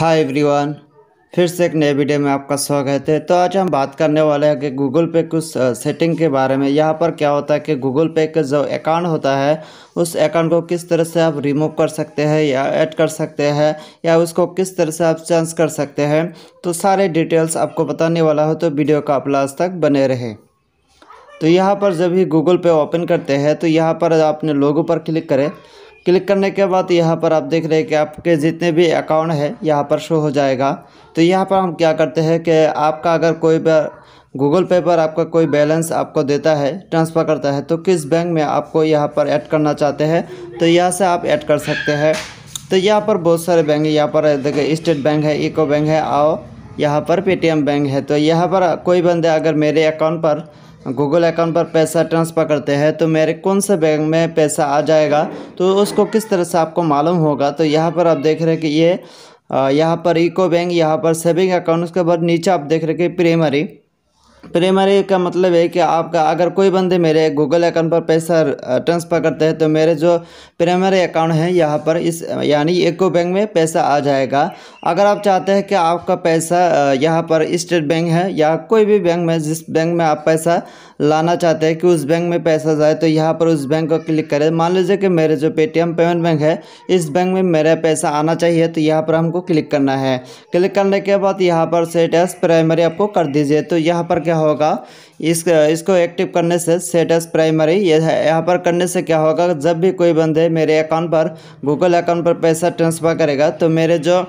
hi everyone फिर से एक नए वीडियो में आपका स्वागत है तो आज हम बात करने वाले हैं कि गूगल पे कुछ सेटिंग के बारे में यहाँ पर क्या होता है कि गूगल पे का जो अकाउंट होता है उस अकाउंट को किस तरह से आप रिमूव कर सकते हैं या ऐड कर सकते हैं या उसको किस तरह से आप चेंज कर सकते हैं तो सारे डिटेल्स आपको बताने वाला हो तो वीडियो का आप लास्ट तक बने रहे तो यहाँ पर जब भी गूगल पे ओपन करते हैं तो यहाँ पर आपने लोगों पर क्लिक करें क्लिक करने के बाद यहाँ पर आप देख रहे हैं कि आपके जितने भी अकाउंट है यहाँ पर शो हो जाएगा तो यहाँ पर हम क्या करते हैं कि आपका अगर कोई गूगल पे पर आपका कोई बैलेंस आपको देता है ट्रांसफ़र करता है तो किस बैंक में आपको यहाँ पर ऐड करना चाहते हैं तो यहाँ से आप ऐड कर सकते हैं तो यहाँ पर बहुत सारे बैंक यहाँ पर देखिए स्टेट बैंक है इको बैंक है और यहाँ पर पेटीएम बैंक है तो यहाँ पर कोई बंदे अगर मेरे अकाउंट पर गूगल अकाउंट पर पैसा ट्रांसफ़र करते हैं तो मेरे कौन से बैंक में पैसा आ जाएगा तो उसको किस तरह से आपको मालूम होगा तो यहाँ पर आप देख रहे हैं कि ये यहाँ पर इको बैंक यहाँ पर सेविंग अकाउंट उसके बाद नीचे आप देख रहे हैं कि प्रेमरी प्रेमरी का मतलब है कि आपका अगर कोई बंदे मेरे गूगल अकाउंट पर पैसा ट्रांसफ़र करते हैं तो मेरे जो प्रेमरी अकाउंट है यहाँ पर इस यानी एको बैंक में पैसा आ जाएगा अगर आप चाहते हैं कि आपका पैसा यहाँ पर स्टेट बैंक है या कोई भी बैंक में जिस बैंक में आप पैसा लाना चाहते हैं कि उस बैंक में पैसा जाए तो यहाँ पर उस बैंक को क्लिक करें मान लीजिए कि मेरे जो पेटीएम पेमेंट बैंक है इस बैंक में मेरा पैसा आना चाहिए तो यहाँ पर हमको क्लिक करना है क्लिक करने के बाद यहाँ पर सेट एस प्राइमरी आपको कर दीजिए तो यहाँ पर क्या होगा इस इसको एक्टिव करने से स्टेटस प्राइमरी ये यहाँ पर करने से क्या होगा जब भी कोई बंदे मेरे अकाउंट पर गूगल अकाउंट पर पैसा ट्रांसफ़र करेगा तो मेरे जो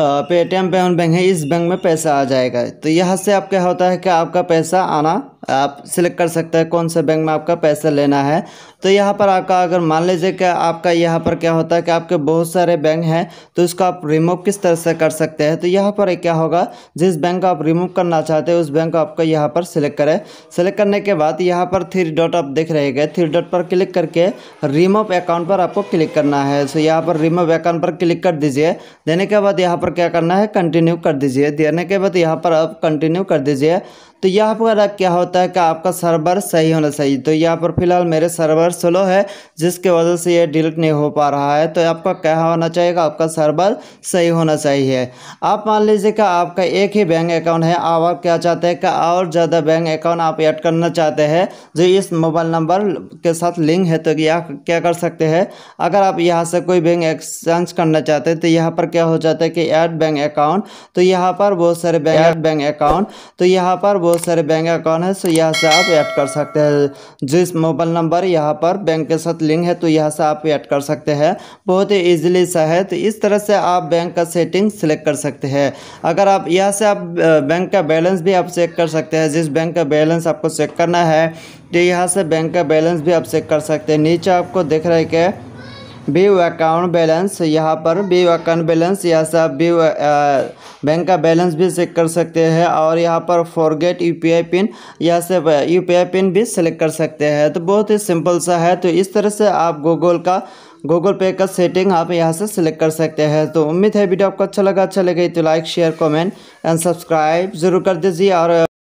पेटीएम पेमेंट बैंक है इस बैंक में पैसा आ जाएगा तो यहाँ से आप क्या होता है कि आपका पैसा आना आप सिलेक्ट कर सकते हैं कौन से बैंक में आपका पैसा लेना है तो यहाँ पर आपका अगर मान लीजिए कि आपका यहाँ पर क्या होता है कि आपके बहुत सारे बैंक हैं तो इसको आप रिमूव किस तरह से कर सकते हैं तो यहाँ पर क्या होगा जिस बैंक को आप रिमूव करना चाहते हैं उस बैंक को आपको यहाँ पर सिलेक्ट करें सेलेक्ट करने के बाद यहाँ पर थ्री डॉट आप देख रहे गए थ्री डॉट पर क्लिक करके रिमूव अकाउंट पर आपको क्लिक करना है सो यहाँ पर रिमूव अकाउंट पर क्लिक कर दीजिए देने के बाद यहाँ पर क्या करना है कंटिन्यू कर दीजिए देने के बाद यहाँ पर आप कंटिन्यू कर दीजिए तो यहाँ पर क्या होता है कि आपका सर्वर सही होना चाहिए तो यहाँ पर फिलहाल मेरे सर्वर स्लो है जिसके वजह से ये डिलीट नहीं हो पा रहा है तो आपका क्या होना चाहिए आपका सर्वर सही होना चाहिए आप मान लीजिए कि आपका एक ही बैंक अकाउंट है अब आप क्या चाहते हैं कि और ज़्यादा बैंक अकाउंट आप ऐड करना चाहते हैं जो इस मोबाइल नंबर के साथ लिंक है तो यह क्या कर सकते हैं अगर आप यहाँ से कोई बैंक एक्सचेंज करना चाहते हैं तो यहाँ पर क्या हो जाता है कि ऐड बैंक अकाउंट तो यहाँ पर बहुत सारे बैंक बैंक अकाउंट तो यहाँ पर बहुत सारे बैंक अकाउंट है सो यहाँ से आप ऐड कर सकते हैं जिस मोबाइल नंबर यहाँ पर बैंक के साथ लिंक है तो यहाँ से आप ऐड कर सकते हैं बहुत ही ईजिली सा है तो इस तरह से आप बैंक का सेटिंग सेलेक्ट कर सकते हैं अगर आप यहाँ से आप बैंक का बैलेंस भी आप चेक कर सकते हैं जिस बैंक का बैलेंस आपको चेक करना है तो यहाँ से बैंक का बैलेंस भी आप चेक कर सकते हैं नीचे आपको देख रहे हैं कि व्यू अकाउंट बैलेंस यहाँ पर व्यू अकाउंट बैलेंस यहाँ से आप व्यू बैंक का बैलेंस भी चेक कर सकते हैं और यहाँ पर फॉरगेट यूपीआई पिन या से यूपीआई पिन भी सेलेक्ट कर सकते हैं तो बहुत ही सिंपल सा है तो इस तरह से आप गूगल का गूगल पे का सेटिंग आप यहाँ से सिलेक्ट कर सकते हैं तो उम्मीद है वीडियो आपको अच्छा लगा अच्छा लगे तो like share comment and subscribe ज़रूर कर दीजिए और